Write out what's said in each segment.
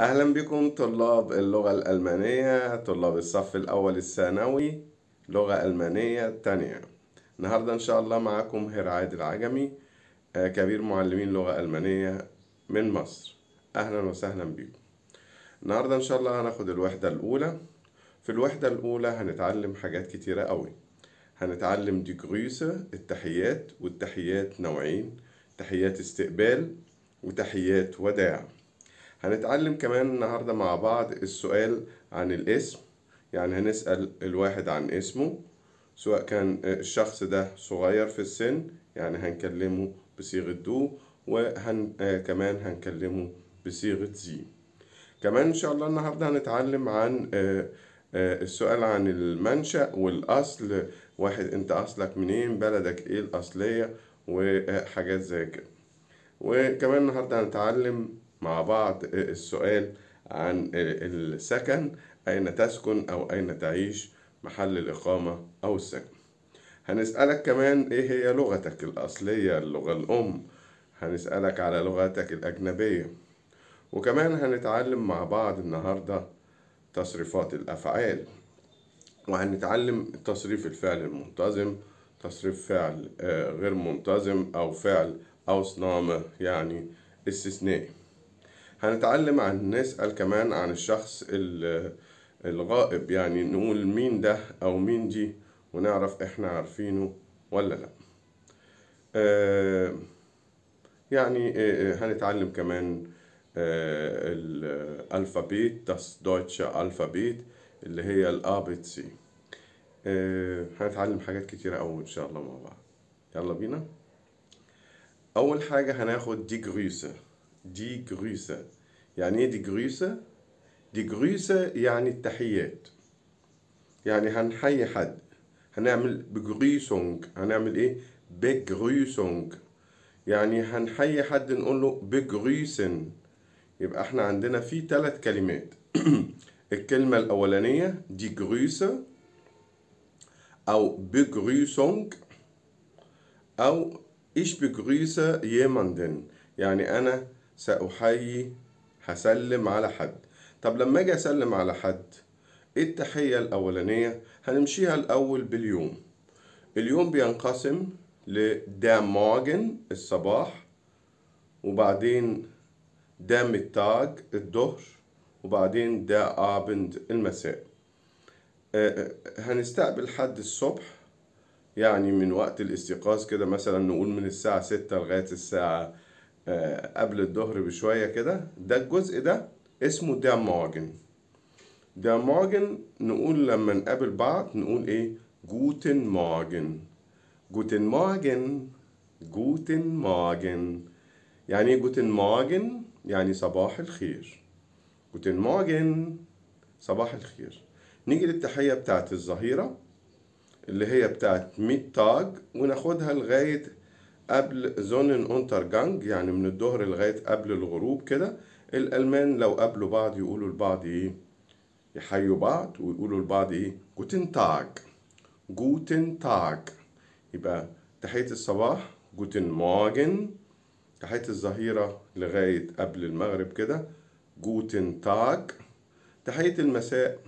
أهلا بكم طلاب اللغة الألمانية طلاب الصف الأول الثانوي لغة ألمانية تانية النهاردة إن شاء الله معاكم هير عادل العجمي آه، كبير معلمين لغة ألمانية من مصر أهلا وسهلا بكم النهاردة إن شاء الله هناخد الوحدة الأولى في الوحدة الأولى هنتعلم حاجات كتيرة قوي هنتعلم دي جريسة التحيات والتحيات نوعين تحيات استقبال وتحيات وداع هنتعلم كمان النهاردة مع بعض السؤال عن الاسم يعني هنسأل الواحد عن اسمه سواء كان الشخص ده صغير في السن يعني هنكلمه بصيغة دو وهن آه كمان هنكلمه بصيغة زي كمان إن شاء الله النهاردة هنتعلم عن آه آه السؤال عن المنشأ والأصل واحد أنت أصلك منين بلدك إيه الأصلية وحاجات زي كده وكمان النهاردة هنتعلم مع بعض آه، السؤال عن آه، السكن أين تسكن أو أين تعيش محل الإقامة أو السكن هنسألك كمان إيه هي لغتك الأصلية اللغة الأم هنسألك على لغتك الأجنبية وكمان هنتعلم مع بعض النهاردة تصريفات الأفعال وهنتعلم تصريف الفعل المنتظم تصريف فعل آه، غير منتظم أو فعل أو صنامة يعني استثنائي هنتعلم عن نسأل كمان عن الشخص الغائب يعني نقول مين ده أو مين دي ونعرف إحنا عارفينه ولا لأ آه، يعني آه، آه، هنتعلم كمان الألفابيت das deutsche Alphabet اللي هي الأبيت سي هنتعلم حاجات كتيرة أوي إن شاء الله مع بعض يلا بينا أول حاجة هناخد دي جريسه دي جروسة يعني ايه دي جروسة؟ دي جروسة يعني التحيات يعني هنحيي حد هنعمل بجريسونج هنعمل ايه؟ بجريسونج يعني هنحيي حد نقول له بجريسن يبقى احنا عندنا في ثلاث كلمات الكلمة الأولانية دي جروسة أو بجريسونج أو إيش بجريسة يمندن يعني أنا سأحيي هسلم على حد طب لما أجي أسلم على حد إيه التحية الأولانية هنمشيها الأول باليوم اليوم بينقسم لدا موجن الصباح وبعدين دا التاج الظهر وبعدين دا أبند المساء آه، آه، آه، هنستقبل حد الصبح يعني من وقت الاستيقاظ كده مثلا نقول من الساعة ستة لغاية الساعة آه، قبل الظهر بشوية كده ده الجزء ده اسمه ده مورجن نقول لما نقابل بعض نقول ايه جوتن موجن جوتن موجن جوتن موجن يعني ايه جوتن موجن يعني صباح الخير جوتن موجن صباح الخير نيجي للتحية بتاعت الظهيرة اللي هي بتاعت ميت تاج وناخدها لغاية قبل زونن جانج يعني من الظهر لغاية قبل الغروب كده الألمان لو قابلوا بعض يقولوا لبعض إيه يحيوا بعض ويقولوا لبعض إيه جوتن تاج جوتن تاج يبقى تحية الصباح جوتن موجن تحية الظهيرة لغاية قبل المغرب كده جوتن تاج تحية المساء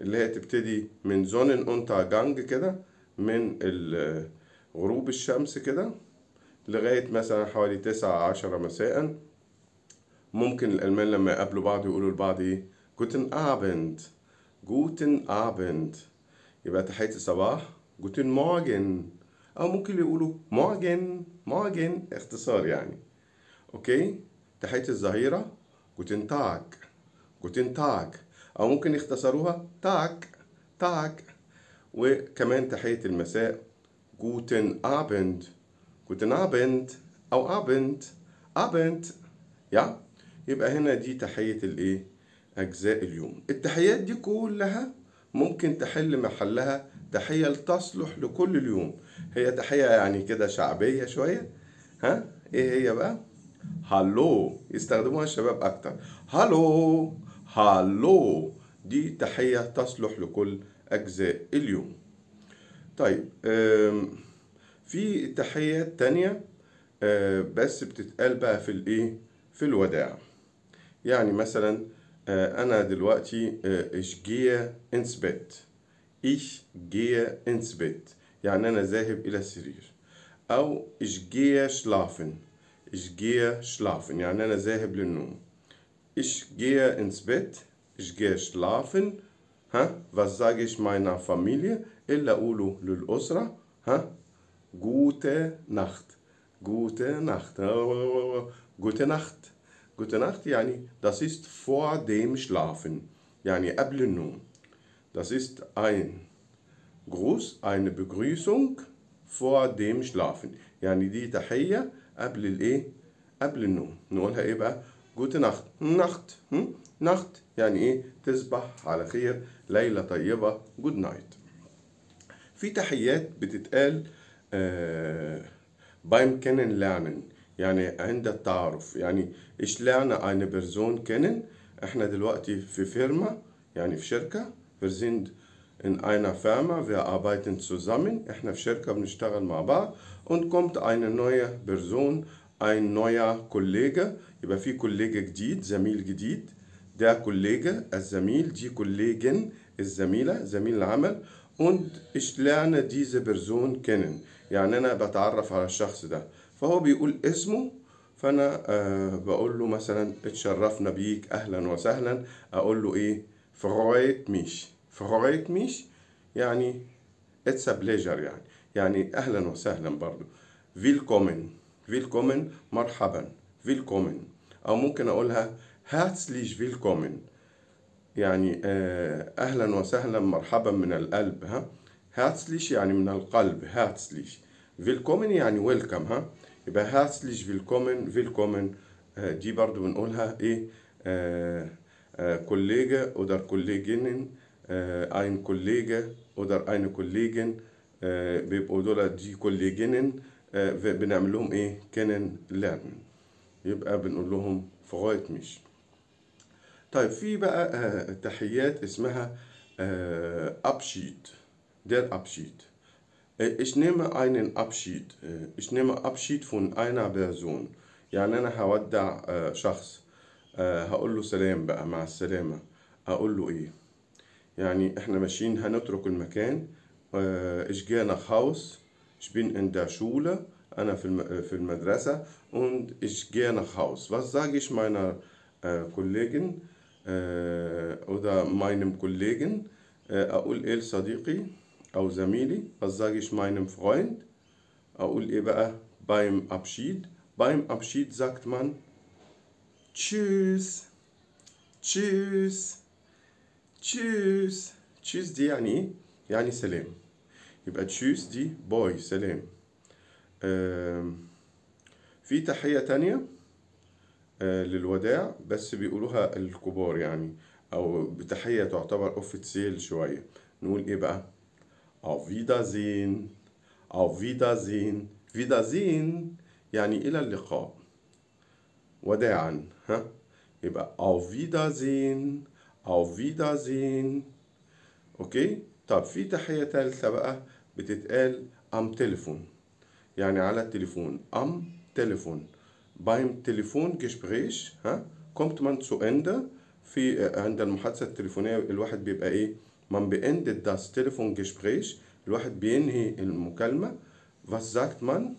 اللي هي تبتدي من زونن جانج كده من ال غروب الشمس كده لغاية مثلا حوالي تسعة عشرة مساء ممكن الألمان لما يقابلوا بعض يقولوا لبعض إيه جوتن أبند جوتن أبند يبقى تحية الصباح جوتن موجن أو ممكن يقولوا موجن موجن اختصار يعني أوكي تحية الظهيرة جوتن تاك جوتن تاك أو ممكن يختصروها تاك تاك وكمان تحية المساء Guten Abend. Guten Abend أو Abend. Abend. يا يبقى هنا دي تحية الإيه؟ أجزاء اليوم. التحيات دي كلها ممكن تحل محلها تحية تصلح لكل اليوم. هي تحية يعني كده شعبية شوية. ها؟ إيه هي بقى؟ هالو يستخدموها الشباب أكتر. هالو هالو دي تحية تصلح لكل أجزاء اليوم. طيب في تحيات تانية آه، بس بتتقال بقى في الايه في الوداع يعني مثلا آه، انا دلوقتي آه، ايش جيا انسبت ايش جيا انسبت يعني انا ذاهب الى السرير او ايش جيا شلافن ايش جيا شلافن يعني انا ذاهب للنوم ايش جيا انسبت ايش جيا شلافن ها was ماينا فاميليا اللي اقوله للاسره ها جوتا نخت جوتا نخت آه، آه، آه، جوتا نخت جوتا نخت يعني das ist vor dem Schlafen يعني قبل النوم das ist ein Gruß eine Begrüßung vor dem Schlafen يعني دي تحية قبل الايه قبل النوم نقولها ايه بقى جوتا نخت نخت نخت يعني ايه تصبح على خير ليلة طيبة جود نايت في تحيات بتتقال كانن آه، لانن يعني عند التعارف يعني لانا اين Person كانن احنا دلوقتي في فيرما يعني في شركة wir ان اينا einer Firma wir زوزامن احنا في شركة بنشتغل مع بعض und kommt eine neue Person ein neuer Kollege يبقى في كوليجا جديد زميل جديد ده كوليجا الزميل دي كوليجن الزميلة زميل العمل und ich lerne diese Person kennen يعني أنا بتعرف على الشخص ده فهو بيقول اسمه فأنا آه بقول له مثلا اتشرفنا بيك أهلا وسهلا أقول له إيه فرويت ميش فرويت ميش يعني اتس بليجر يعني يعني أهلا وسهلا برضو فيلكومن فيلكومن مرحبا فيلكومن أو ممكن أقولها هاتسليش فيلكومن يعني آه، أهلا وسهلا مرحبا من القلب ها هاتسليش يعني من القلب هاتسليش فيلكومن يعني ويلكم ها يبقى هاتسليش فيلكومن فيلكومن آه، دي برضو بنقولها ايه آه آه كوليجا اودر كوليجينن آه ein كوليجا اودر اين كوليجن آه بيبقوا دول دي كوليجينن آه بنعمل لهم ايه كنن لرن يبقى بنقول لهم فغايت مش طيب في بقى آه، تحيات اسمها آه، ابشيت دير ابشيت ايش نيم einen ابشيد ايش نيم ابشيد فون اينا بيرسون يعني أنا هودع آه، شخص هقول له سلام بقى مع السلامة أقول له إيه؟ يعني إحنا ماشيين هنترك المكان إيش جانا خاوس إيش بين إن شوله أنا في في المدرسة und ich gehe nach Haus. Was sage ich meiner آه وده ماينم كوليجن اقول آه، ايه لصديقي او زميلي قصدكش ماينم فرويند اقول ايه بقى بايم ابشيد بايم ابشيد زاكت مان تشيس تشيس تشيس تشيس دي يعني ايه يعني سلام يبقى تشيس دي باي سلام آه في تحية تانية آه، للوداع بس بيقولوها الكبار يعني او بتحية تعتبر اوفيتسيال شوية نقول ايه بقى auf Wiedersehen auf Wiedersehen Wiedersehen يعني الى اللقاء وداعا ها يبقى auf Wiedersehen auf Wiedersehen اوكي طب في تحية ثالثة بقى بتتقال am تليفون يعني على التليفون am تليفون beim Telefongespräch ها kommt man zu Ende في عند المحادثة التليفونية الواحد بيبقى إيه man beendet das Telefongespräch الواحد بينهي المكالمة was sagt man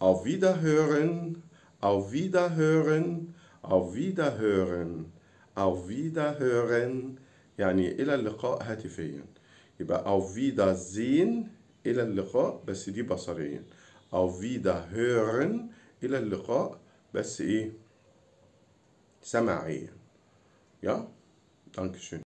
auf Wiederhören auf Wiederhören auf Wiederhören auf Wiederhören يعني إلى اللقاء هاتفيا يبقى auf Wiedersehen إلى اللقاء بس دي بصريا auf Wiederhören إلى اللقاء بس إيه سماعيا يا دانكشن